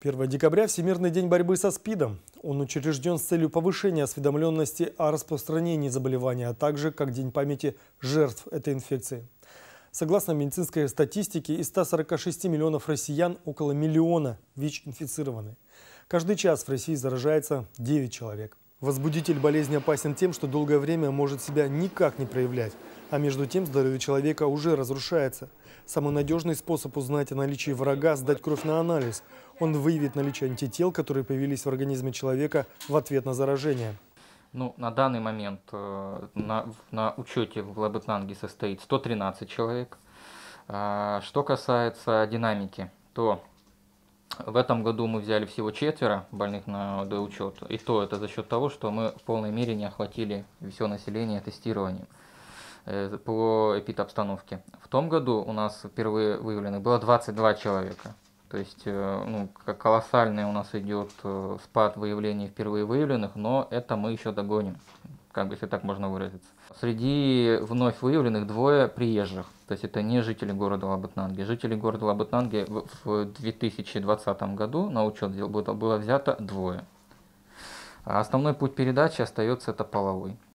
1 декабря – Всемирный день борьбы со СПИДом. Он учрежден с целью повышения осведомленности о распространении заболевания, а также как День памяти жертв этой инфекции. Согласно медицинской статистике, из 146 миллионов россиян около миллиона ВИЧ инфицированы. Каждый час в России заражается 9 человек. Возбудитель болезни опасен тем, что долгое время может себя никак не проявлять. А между тем здоровье человека уже разрушается. Самый надежный способ узнать о наличии врага – сдать кровь на анализ. Он выявит наличие антител, которые появились в организме человека в ответ на заражение. Ну, на данный момент э, на, на учете в Лабытнанге состоит 113 человек. А, что касается динамики, то в этом году мы взяли всего четверо больных на учет, И то это за счет того, что мы в полной мере не охватили все население тестированием. Э, по эпид-обстановке. В том году у нас впервые выявлено было 22 человека. То есть э, ну, колоссальный у нас идет э, спад выявлений впервые выявленных, но это мы еще догоним, как бы если так можно выразиться. Среди вновь выявленных двое приезжих, то есть это не жители города Лабытнанги. Жители города Лабытнанги в 2020 году на учет было взято двое. А основной путь передачи остается это половой.